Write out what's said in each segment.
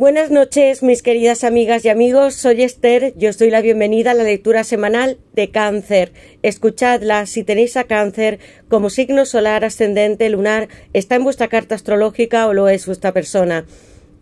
Buenas noches, mis queridas amigas y amigos. Soy Esther. Yo os doy la bienvenida a la lectura semanal de Cáncer. Escuchadla si tenéis a Cáncer como signo solar, ascendente, lunar, está en vuestra carta astrológica o lo es vuestra persona.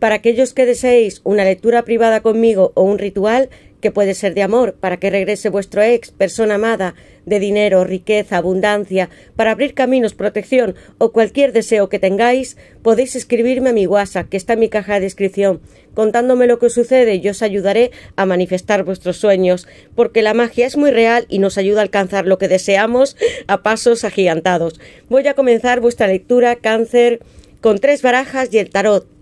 Para aquellos que deseéis una lectura privada conmigo o un ritual, que puede ser de amor, para que regrese vuestro ex, persona amada, de dinero, riqueza, abundancia, para abrir caminos, protección o cualquier deseo que tengáis, podéis escribirme a mi WhatsApp, que está en mi caja de descripción. Contándome lo que os sucede, yo os ayudaré a manifestar vuestros sueños, porque la magia es muy real y nos ayuda a alcanzar lo que deseamos a pasos agigantados. Voy a comenzar vuestra lectura, cáncer, con tres barajas y el tarot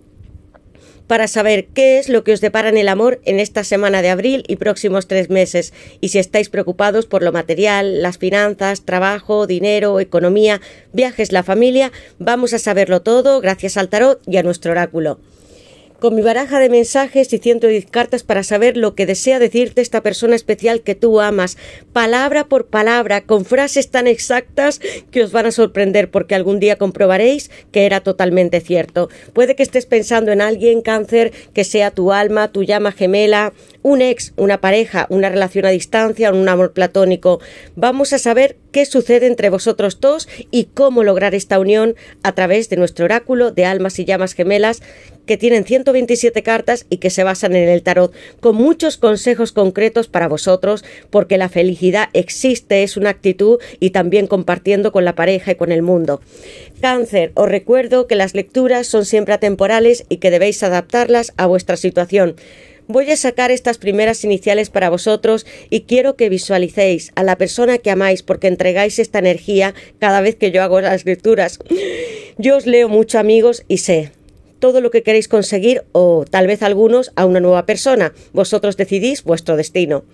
para saber qué es lo que os depara en el amor en esta semana de abril y próximos tres meses, y si estáis preocupados por lo material, las finanzas, trabajo, dinero, economía, viajes, la familia, vamos a saberlo todo gracias al tarot y a nuestro oráculo con mi baraja de mensajes y 110 cartas para saber lo que desea decirte esta persona especial que tú amas, palabra por palabra, con frases tan exactas que os van a sorprender porque algún día comprobaréis que era totalmente cierto. Puede que estés pensando en alguien, cáncer, que sea tu alma, tu llama gemela, un ex, una pareja, una relación a distancia, un amor platónico. Vamos a saber qué sucede entre vosotros dos y cómo lograr esta unión a través de nuestro oráculo de almas y llamas gemelas que tienen 127 cartas y que se basan en el tarot, con muchos consejos concretos para vosotros, porque la felicidad existe, es una actitud y también compartiendo con la pareja y con el mundo. Cáncer, os recuerdo que las lecturas son siempre atemporales y que debéis adaptarlas a vuestra situación. Voy a sacar estas primeras iniciales para vosotros y quiero que visualicéis a la persona que amáis porque entregáis esta energía cada vez que yo hago las lecturas. Yo os leo mucho amigos y sé, todo lo que queréis conseguir o tal vez algunos a una nueva persona. Vosotros decidís vuestro destino.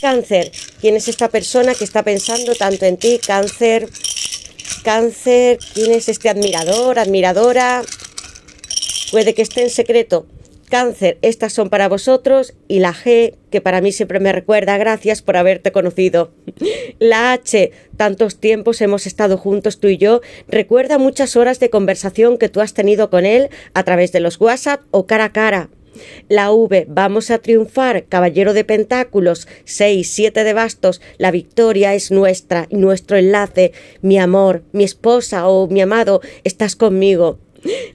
Cáncer, ¿quién es esta persona que está pensando tanto en ti? Cáncer, cáncer, ¿quién es este admirador, admiradora? Puede que esté en secreto cáncer, estas son para vosotros. Y la G, que para mí siempre me recuerda, gracias por haberte conocido. La H, tantos tiempos hemos estado juntos tú y yo. Recuerda muchas horas de conversación que tú has tenido con él a través de los WhatsApp o cara a cara. La V, vamos a triunfar, caballero de pentáculos, 6, 7 de bastos, la victoria es nuestra, nuestro enlace, mi amor, mi esposa o mi amado, estás conmigo.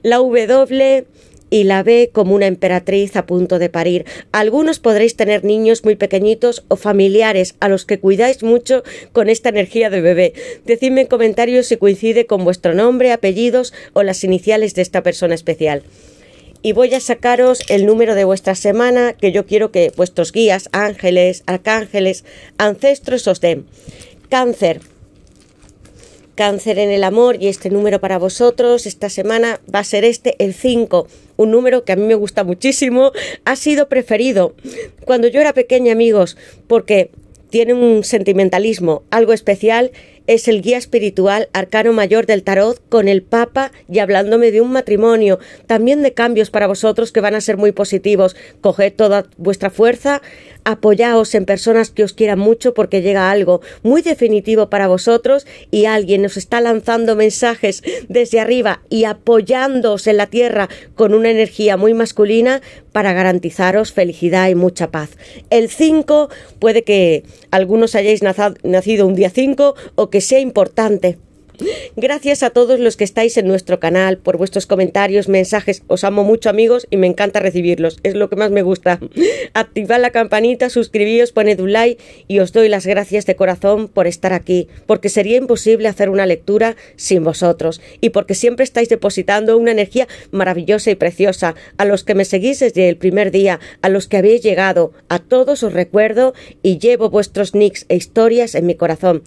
La W, y la ve como una emperatriz a punto de parir. Algunos podréis tener niños muy pequeñitos o familiares a los que cuidáis mucho con esta energía de bebé. Decidme en comentarios si coincide con vuestro nombre, apellidos o las iniciales de esta persona especial y voy a sacaros el número de vuestra semana que yo quiero que vuestros guías, ángeles, arcángeles, ancestros os den. Cáncer, Cáncer en el amor y este número para vosotros esta semana va a ser este, el 5, un número que a mí me gusta muchísimo, ha sido preferido cuando yo era pequeña, amigos, porque tiene un sentimentalismo, algo especial, es el guía espiritual arcano mayor del tarot con el Papa y hablándome de un matrimonio, también de cambios para vosotros que van a ser muy positivos. Coged toda vuestra fuerza, apoyaos en personas que os quieran mucho porque llega algo muy definitivo para vosotros y alguien os está lanzando mensajes desde arriba y apoyándoos en la tierra con una energía muy masculina para garantizaros felicidad y mucha paz. El 5 puede que algunos hayáis nacido un día 5 o que sea importante Gracias a todos los que estáis en nuestro canal, por vuestros comentarios, mensajes. Os amo mucho amigos y me encanta recibirlos. Es lo que más me gusta. Activad la campanita, suscribíos, poned un like y os doy las gracias de corazón por estar aquí, porque sería imposible hacer una lectura sin vosotros y porque siempre estáis depositando una energía maravillosa y preciosa. A los que me seguís desde el primer día, a los que habéis llegado, a todos os recuerdo y llevo vuestros nicks e historias en mi corazón.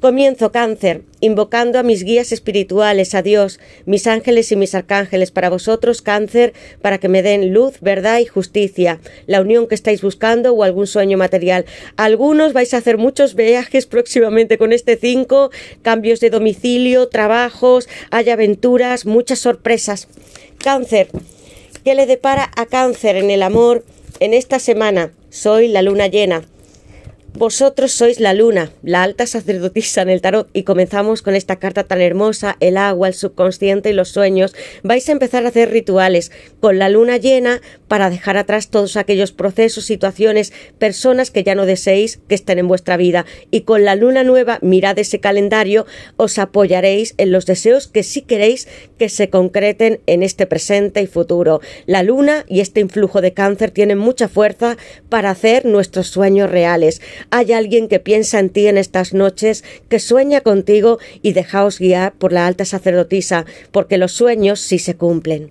Comienzo, cáncer, invocando a mis guías espirituales, a Dios, mis ángeles y mis arcángeles, para vosotros, cáncer, para que me den luz, verdad y justicia, la unión que estáis buscando o algún sueño material. Algunos vais a hacer muchos viajes próximamente con este 5, cambios de domicilio, trabajos, hay aventuras, muchas sorpresas. Cáncer, ¿qué le depara a cáncer en el amor en esta semana? Soy la luna llena vosotros sois la luna, la alta sacerdotisa en el tarot, y comenzamos con esta carta tan hermosa, el agua, el subconsciente y los sueños. Vais a empezar a hacer rituales con la luna llena para dejar atrás todos aquellos procesos, situaciones, personas que ya no deseéis que estén en vuestra vida. Y con la luna nueva, mirad ese calendario, os apoyaréis en los deseos que sí queréis que se concreten en este presente y futuro. La luna y este influjo de cáncer tienen mucha fuerza para hacer nuestros sueños reales. Hay alguien que piensa en ti en estas noches, que sueña contigo y dejaos guiar por la alta sacerdotisa, porque los sueños sí se cumplen.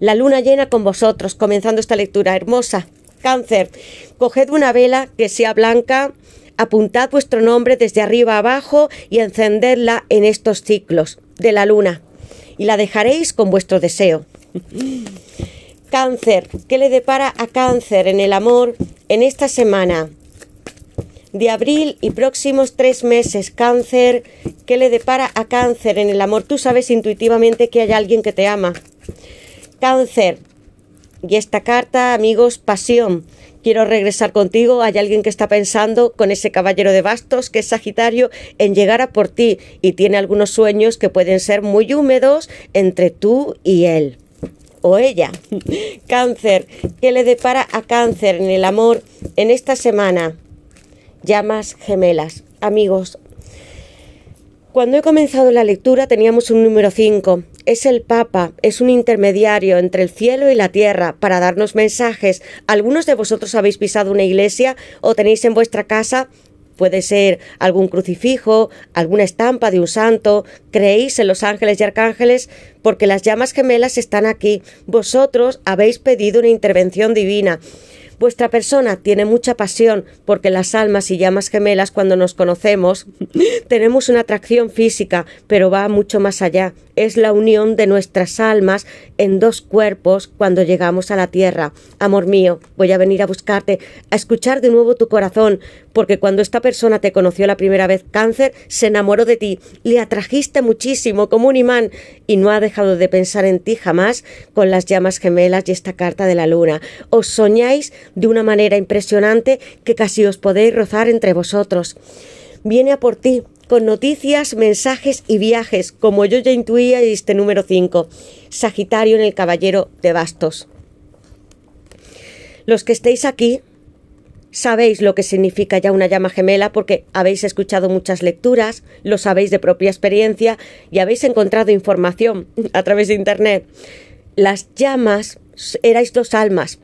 La luna llena con vosotros, comenzando esta lectura hermosa. Cáncer, coged una vela que sea blanca, apuntad vuestro nombre desde arriba abajo y encendedla en estos ciclos de la luna y la dejaréis con vuestro deseo. Cáncer, ¿qué le depara a cáncer en el amor en esta semana? de abril y próximos tres meses. Cáncer, ¿qué le depara a cáncer en el amor? Tú sabes intuitivamente que hay alguien que te ama. Cáncer, y esta carta, amigos, pasión. Quiero regresar contigo. Hay alguien que está pensando con ese caballero de bastos, que es Sagitario, en llegar a por ti y tiene algunos sueños que pueden ser muy húmedos entre tú y él o ella. Cáncer, ¿qué le depara a cáncer en el amor en esta semana? Llamas gemelas. Amigos, cuando he comenzado la lectura teníamos un número 5. Es el Papa, es un intermediario entre el cielo y la tierra para darnos mensajes. Algunos de vosotros habéis pisado una iglesia o tenéis en vuestra casa Puede ser algún crucifijo, alguna estampa de un santo. Creéis en los ángeles y arcángeles porque las llamas gemelas están aquí. Vosotros habéis pedido una intervención divina. Vuestra persona tiene mucha pasión porque las almas y llamas gemelas cuando nos conocemos tenemos una atracción física, pero va mucho más allá. Es la unión de nuestras almas en dos cuerpos cuando llegamos a la tierra. Amor mío, voy a venir a buscarte, a escuchar de nuevo tu corazón, porque cuando esta persona te conoció la primera vez cáncer, se enamoró de ti, le atrajiste muchísimo como un imán y no ha dejado de pensar en ti jamás con las llamas gemelas y esta carta de la luna. Os soñáis de una manera impresionante que casi os podéis rozar entre vosotros. Viene a por ti con noticias, mensajes y viajes, como yo ya intuía y este número 5, Sagitario en el Caballero de Bastos. Los que estéis aquí, Sabéis lo que significa ya una llama gemela porque habéis escuchado muchas lecturas, lo sabéis de propia experiencia y habéis encontrado información a través de Internet. Las llamas erais dos almas,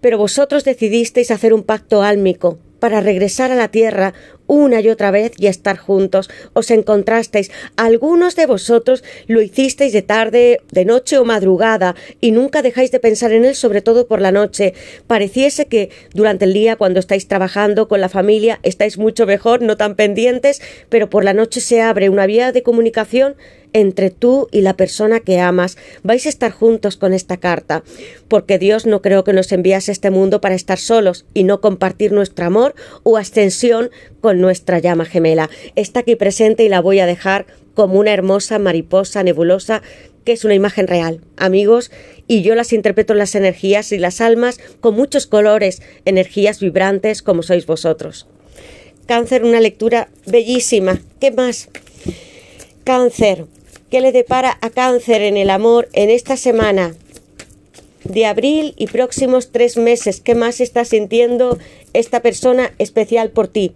pero vosotros decidisteis hacer un pacto álmico para regresar a la Tierra una y otra vez y estar juntos. Os encontrasteis, algunos de vosotros lo hicisteis de tarde, de noche o madrugada, y nunca dejáis de pensar en él, sobre todo por la noche. Pareciese que durante el día, cuando estáis trabajando con la familia, estáis mucho mejor, no tan pendientes, pero por la noche se abre una vía de comunicación entre tú y la persona que amas. Vais a estar juntos con esta carta, porque Dios no creo que nos envíase a este mundo para estar solos y no compartir nuestro amor o ascensión con nuestra llama gemela. Está aquí presente y la voy a dejar como una hermosa mariposa nebulosa que es una imagen real, amigos, y yo las interpreto las energías y las almas con muchos colores, energías vibrantes como sois vosotros. Cáncer, una lectura bellísima. ¿Qué más? Cáncer, ¿qué le depara a cáncer en el amor en esta semana? de abril y próximos tres meses. ¿Qué más está sintiendo esta persona especial por ti?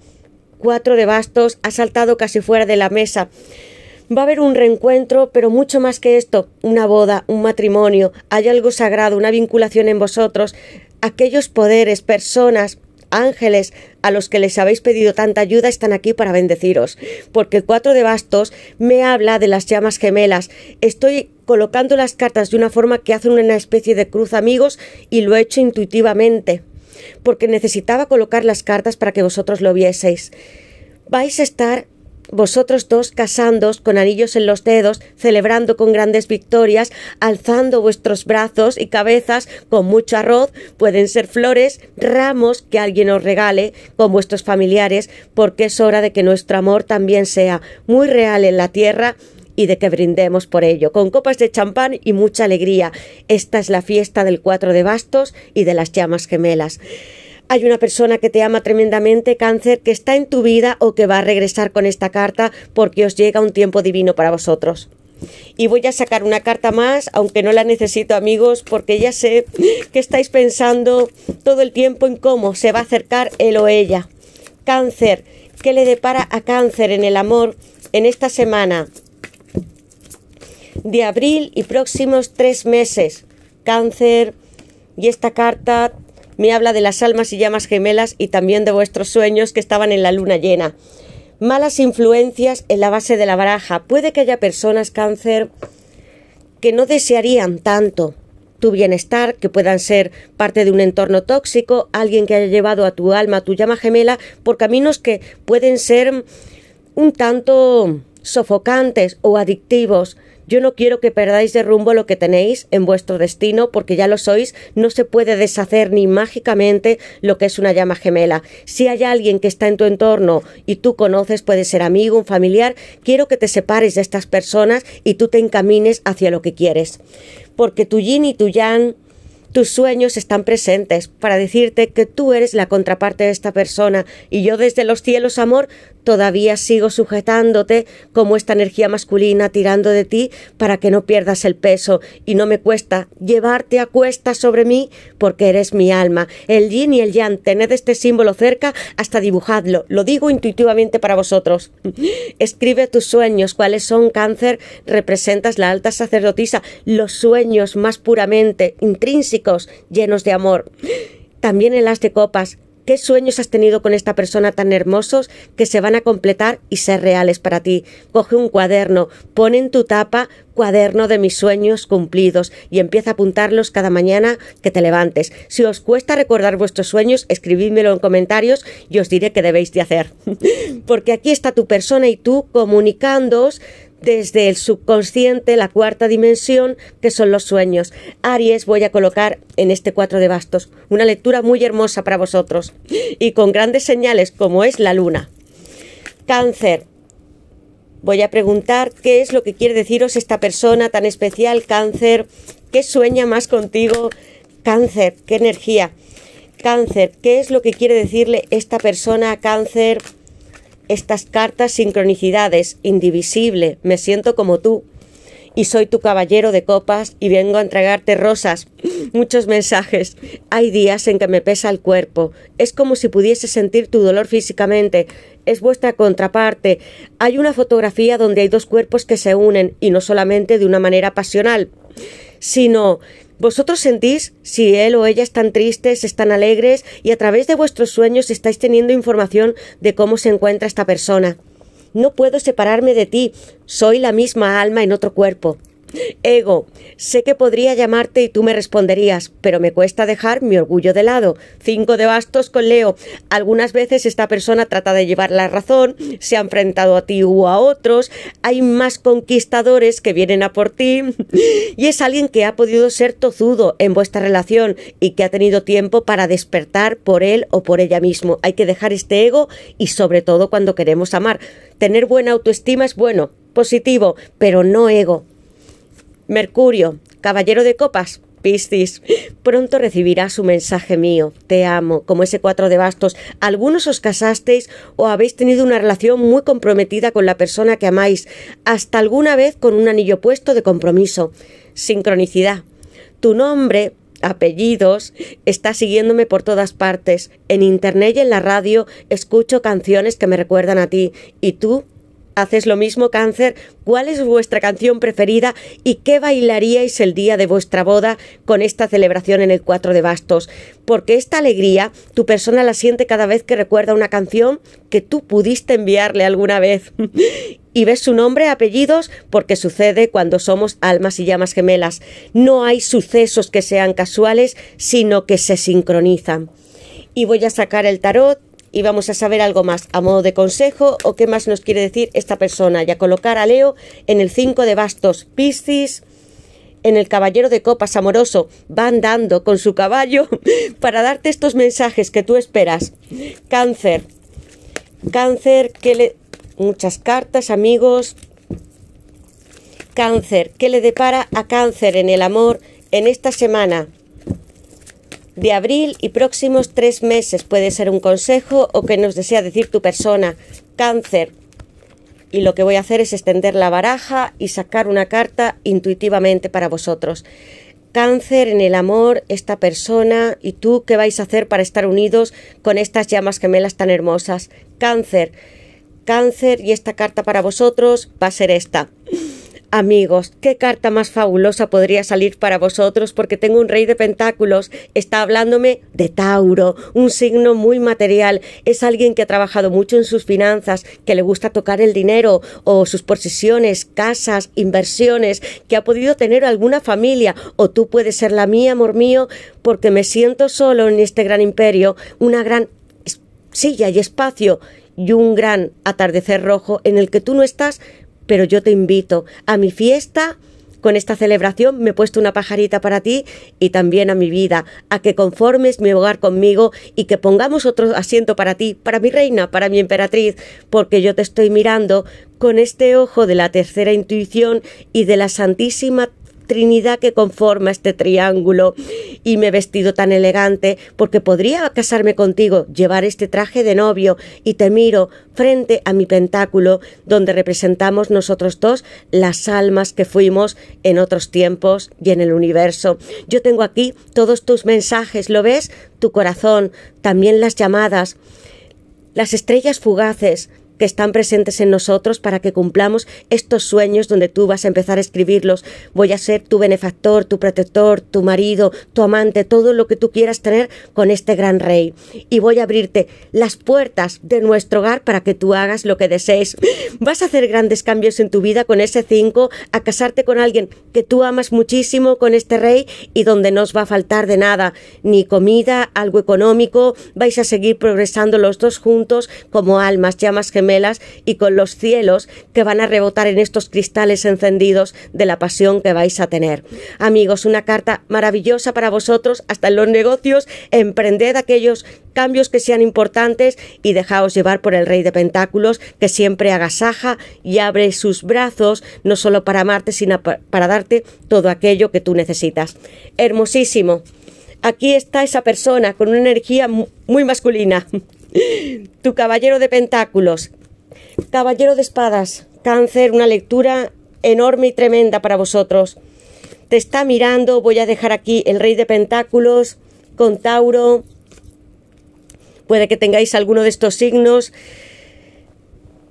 Cuatro de bastos ha saltado casi fuera de la mesa. Va a haber un reencuentro, pero mucho más que esto, una boda, un matrimonio, hay algo sagrado, una vinculación en vosotros, aquellos poderes, personas, ángeles a los que les habéis pedido tanta ayuda están aquí para bendeciros, porque Cuatro de bastos me habla de las llamas gemelas. Estoy colocando las cartas de una forma que hacen una especie de cruz amigos y lo he hecho intuitivamente porque necesitaba colocar las cartas para que vosotros lo vieseis. Vais a estar vosotros dos casándos con anillos en los dedos, celebrando con grandes victorias, alzando vuestros brazos y cabezas con mucho arroz, pueden ser flores, ramos que alguien os regale con vuestros familiares, porque es hora de que nuestro amor también sea muy real en la tierra y de que brindemos por ello, con copas de champán y mucha alegría. Esta es la fiesta del 4 de bastos y de las llamas gemelas hay una persona que te ama tremendamente, cáncer, que está en tu vida o que va a regresar con esta carta porque os llega un tiempo divino para vosotros. Y voy a sacar una carta más, aunque no la necesito amigos, porque ya sé que estáis pensando todo el tiempo en cómo se va a acercar él o ella. Cáncer, ¿qué le depara a cáncer en el amor en esta semana? de abril y próximos tres meses. Cáncer. Y esta carta me habla de las almas y llamas gemelas y también de vuestros sueños que estaban en la luna llena. Malas influencias en la base de la baraja. Puede que haya personas, cáncer, que no desearían tanto tu bienestar, que puedan ser parte de un entorno tóxico, alguien que haya llevado a tu alma, a tu llama gemela, por caminos que pueden ser un tanto sofocantes o adictivos. Yo no quiero que perdáis de rumbo lo que tenéis en vuestro destino, porque ya lo sois, no se puede deshacer ni mágicamente lo que es una llama gemela. Si hay alguien que está en tu entorno y tú conoces, puede ser amigo, un familiar, quiero que te separes de estas personas y tú te encamines hacia lo que quieres. Porque tu yin y tu yang tus sueños están presentes para decirte que tú eres la contraparte de esta persona y yo desde los cielos, amor, todavía sigo sujetándote como esta energía masculina tirando de ti para que no pierdas el peso y no me cuesta llevarte a cuesta sobre mí porque eres mi alma. El yin y el yang, tened este símbolo cerca hasta dibujadlo. Lo digo intuitivamente para vosotros. Escribe tus sueños, cuáles son cáncer, representas la alta sacerdotisa, los sueños más puramente intrínsecos, llenos de amor. También el las de copas, ¿Qué sueños has tenido con esta persona tan hermosos que se van a completar y ser reales para ti? Coge un cuaderno, pon en tu tapa cuaderno de mis sueños cumplidos y empieza a apuntarlos cada mañana que te levantes. Si os cuesta recordar vuestros sueños, escribidmelo en comentarios y os diré qué debéis de hacer. Porque aquí está tu persona y tú comunicándoos desde el subconsciente, la cuarta dimensión, que son los sueños. Aries, voy a colocar en este cuatro de bastos una lectura muy hermosa para vosotros y con grandes señales como es la luna. Cáncer, voy a preguntar qué es lo que quiere deciros esta persona tan especial, cáncer, qué sueña más contigo, cáncer, qué energía. Cáncer, ¿qué es lo que quiere decirle esta persona cáncer? estas cartas sincronicidades, indivisible, me siento como tú, y soy tu caballero de copas y vengo a entregarte rosas, muchos mensajes. Hay días en que me pesa el cuerpo, es como si pudiese sentir tu dolor físicamente, es vuestra contraparte. Hay una fotografía donde hay dos cuerpos que se unen y no solamente de una manera pasional, sino vosotros sentís si él o ella están tristes, están alegres y a través de vuestros sueños estáis teniendo información de cómo se encuentra esta persona. No puedo separarme de ti, soy la misma alma en otro cuerpo. Ego, sé que podría llamarte y tú me responderías, pero me cuesta dejar mi orgullo de lado. Cinco de bastos con Leo. Algunas veces esta persona trata de llevar la razón, se ha enfrentado a ti u a otros, hay más conquistadores que vienen a por ti y es alguien que ha podido ser tozudo en vuestra relación y que ha tenido tiempo para despertar por él o por ella mismo. Hay que dejar este ego y sobre todo cuando queremos amar. Tener buena autoestima es bueno, positivo, pero no ego. Mercurio, caballero de copas, Piscis, pronto recibirás su mensaje mío. Te amo, como ese cuatro de bastos. Algunos os casasteis o habéis tenido una relación muy comprometida con la persona que amáis, hasta alguna vez con un anillo puesto de compromiso. Sincronicidad. Tu nombre, apellidos, está siguiéndome por todas partes. En internet y en la radio escucho canciones que me recuerdan a ti. Y tú haces lo mismo, Cáncer, ¿cuál es vuestra canción preferida y qué bailaríais el día de vuestra boda con esta celebración en el 4 de Bastos? Porque esta alegría tu persona la siente cada vez que recuerda una canción que tú pudiste enviarle alguna vez. y ves su nombre, apellidos, porque sucede cuando somos almas y llamas gemelas. No hay sucesos que sean casuales, sino que se sincronizan. Y voy a sacar el tarot y vamos a saber algo más a modo de consejo o qué más nos quiere decir esta persona ya colocar a Leo en el 5 de bastos Piscis en el caballero de copas amoroso va andando con su caballo para darte estos mensajes que tú esperas. Cáncer. Cáncer, que le... Muchas cartas, amigos. Cáncer, ¿qué le depara a cáncer en el amor en esta semana? de abril y próximos tres meses puede ser un consejo o que nos desea decir tu persona. Cáncer. Y lo que voy a hacer es extender la baraja y sacar una carta intuitivamente para vosotros. Cáncer en el amor, esta persona y tú, ¿qué vais a hacer para estar unidos con estas llamas gemelas tan hermosas? Cáncer. Cáncer y esta carta para vosotros va a ser esta. Amigos, qué carta más fabulosa podría salir para vosotros porque tengo un rey de pentáculos, está hablándome de Tauro, un signo muy material, es alguien que ha trabajado mucho en sus finanzas, que le gusta tocar el dinero o sus posesiones, casas, inversiones, que ha podido tener alguna familia o tú puedes ser la mía, amor mío, porque me siento solo en este gran imperio, una gran silla y espacio y un gran atardecer rojo en el que tú no estás, pero yo te invito a mi fiesta. Con esta celebración me he puesto una pajarita para ti y también a mi vida, a que conformes mi hogar conmigo y que pongamos otro asiento para ti, para mi reina, para mi emperatriz, porque yo te estoy mirando con este ojo de la tercera intuición y de la santísima trinidad que conforma este triángulo y me he vestido tan elegante porque podría casarme contigo, llevar este traje de novio y te miro frente a mi pentáculo donde representamos nosotros dos las almas que fuimos en otros tiempos y en el universo. Yo tengo aquí todos tus mensajes, ¿lo ves? Tu corazón, también las llamadas, las estrellas fugaces, que están presentes en nosotros para que cumplamos estos sueños donde tú vas a empezar a escribirlos. Voy a ser tu benefactor, tu protector, tu marido, tu amante, todo lo que tú quieras tener con este gran rey. Y voy a abrirte las puertas de nuestro hogar para que tú hagas lo que desees. Vas a hacer grandes cambios en tu vida con ese cinco, a casarte con alguien que tú amas muchísimo, con este rey, y donde no os va a faltar de nada, ni comida, algo económico, vais a seguir progresando los dos juntos como almas, llamas gemelas y con los cielos que van a rebotar en estos cristales encendidos de la pasión que vais a tener. Amigos, una carta maravillosa para vosotros, hasta en los negocios, emprended aquellos cambios que sean importantes y dejaos llevar por el Rey de Pentáculos, que siempre agasaja y abre sus brazos, no solo para amarte, sino para darte todo aquello que tú necesitas. Hermosísimo. Aquí está esa persona con una energía muy masculina. Tu caballero de pentáculos, Caballero de Espadas, cáncer, una lectura enorme y tremenda para vosotros. Te está mirando, voy a dejar aquí el Rey de Pentáculos, con Tauro. Puede que tengáis alguno de estos signos.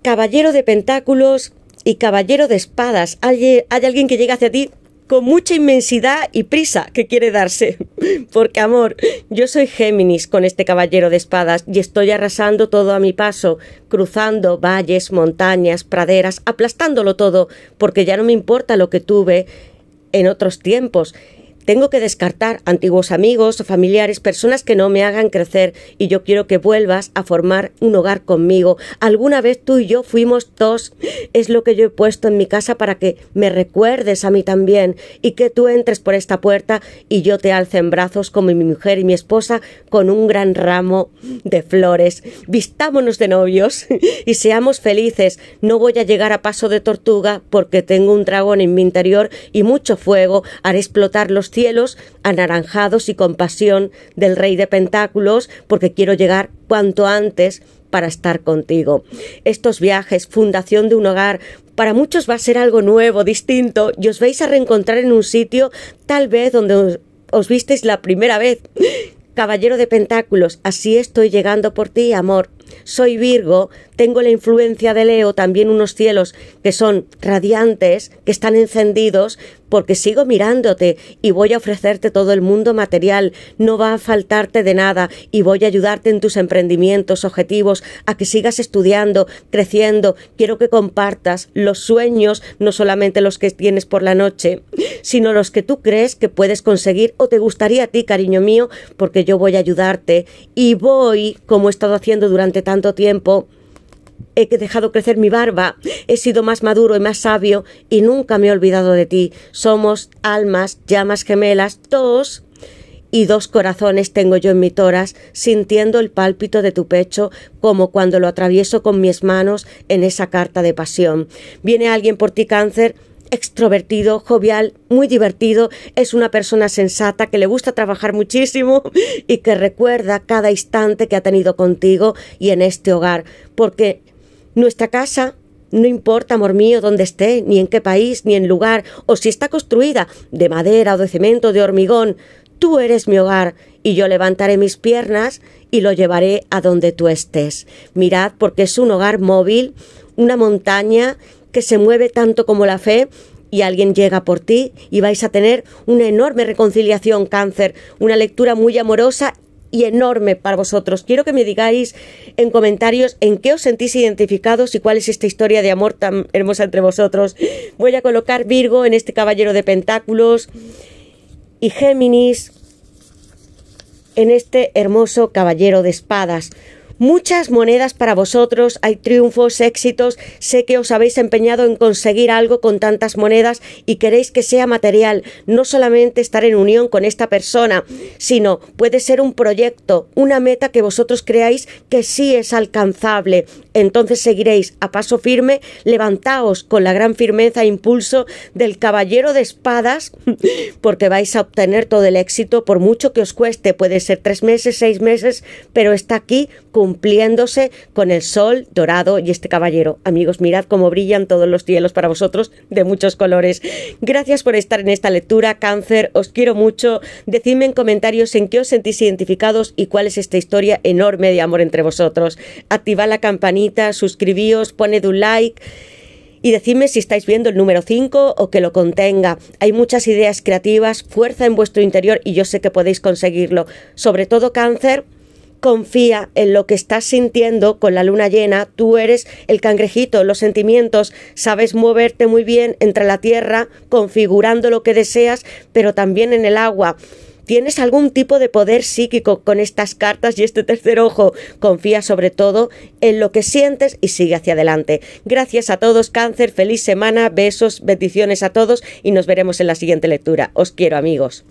Caballero de Pentáculos y Caballero de Espadas. Hay, alguien que llega hacia ti con mucha inmensidad y prisa que quiere darse. Porque, amor, yo soy Géminis con este caballero de espadas y estoy arrasando todo a mi paso, cruzando valles, montañas, praderas, aplastándolo todo, porque ya no me importa lo que tuve en otros tiempos tengo que descartar antiguos amigos o familiares, personas que no me hagan crecer y yo quiero que vuelvas a formar un hogar conmigo. Alguna vez tú y yo fuimos dos. Es lo que yo he puesto en mi casa para que me recuerdes a mí también y que tú entres por esta puerta y yo te alce en brazos como mi mujer y mi esposa con un gran ramo de flores. Vistámonos de novios y seamos felices. No voy a llegar a paso de tortuga porque tengo un dragón en mi interior y mucho fuego. Haré explotar los cielos anaranjados y compasión del Rey de Pentáculos, porque quiero llegar cuanto antes para estar contigo. Estos viajes, fundación de un hogar, para muchos va a ser algo nuevo, distinto, y os vais a reencontrar en un sitio tal vez donde os, os visteis la primera vez. Caballero de Pentáculos, así estoy llegando por ti, amor soy Virgo, tengo la influencia de Leo, también unos cielos que son radiantes, que están encendidos, porque sigo mirándote y voy a ofrecerte todo el mundo material, no va a faltarte de nada y voy a ayudarte en tus emprendimientos, objetivos, a que sigas estudiando, creciendo, quiero que compartas los sueños, no solamente los que tienes por la noche, sino los que tú crees que puedes conseguir o te gustaría a ti, cariño mío, porque yo voy a ayudarte y voy, como he estado haciendo durante tanto tiempo he dejado crecer mi barba, he sido más maduro y más sabio y nunca me he olvidado de ti. Somos almas, llamas gemelas, dos y dos corazones tengo yo en mi toras, sintiendo el pálpito de tu pecho como cuando lo atravieso con mis manos en esa carta de pasión. Viene alguien por ti cáncer, extrovertido, jovial, muy divertido, es una persona sensata que le gusta trabajar muchísimo y que recuerda cada instante que ha tenido contigo y en este hogar, porque nuestra casa no importa, amor mío, dónde esté, ni en qué país, ni en lugar, o si está construida de madera o de cemento, de hormigón, tú eres mi hogar y yo levantaré mis piernas y lo llevaré a donde tú estés. Mirad, porque es un hogar móvil, una montaña que se mueve tanto como la fe y alguien llega por ti y vais a tener una enorme reconciliación cáncer, una lectura muy amorosa y enorme para vosotros. Quiero que me digáis en comentarios en qué os sentís identificados y cuál es esta historia de amor tan hermosa entre vosotros. Voy a colocar Virgo en este Caballero de Pentáculos y Géminis en este hermoso Caballero de Espadas. Muchas monedas para vosotros, hay triunfos, éxitos, sé que os habéis empeñado en conseguir algo con tantas monedas y queréis que sea material, no solamente estar en unión con esta persona, sino puede ser un proyecto, una meta que vosotros creáis que sí es alcanzable. Entonces seguiréis a paso firme, levantaos con la gran firmeza e impulso del caballero de espadas, porque vais a obtener todo el éxito, por mucho que os cueste, puede ser tres meses, seis meses, pero está aquí con cumpliéndose con el sol dorado y este caballero. Amigos, mirad cómo brillan todos los cielos para vosotros de muchos colores. Gracias por estar en esta lectura, cáncer, os quiero mucho. Decidme en comentarios en qué os sentís identificados y cuál es esta historia enorme de amor entre vosotros. Activad la campanita, suscribíos, poned un like y decidme si estáis viendo el número 5 o que lo contenga. Hay muchas ideas creativas, fuerza en vuestro interior y yo sé que podéis conseguirlo. Sobre todo cáncer, confía en lo que estás sintiendo con la luna llena, tú eres el cangrejito, los sentimientos, sabes moverte muy bien entre la tierra, configurando lo que deseas, pero también en el agua. Tienes algún tipo de poder psíquico con estas cartas y este tercer ojo. Confía sobre todo en lo que sientes y sigue hacia adelante. Gracias a todos, cáncer, feliz semana, besos, bendiciones a todos y nos veremos en la siguiente lectura. Os quiero amigos.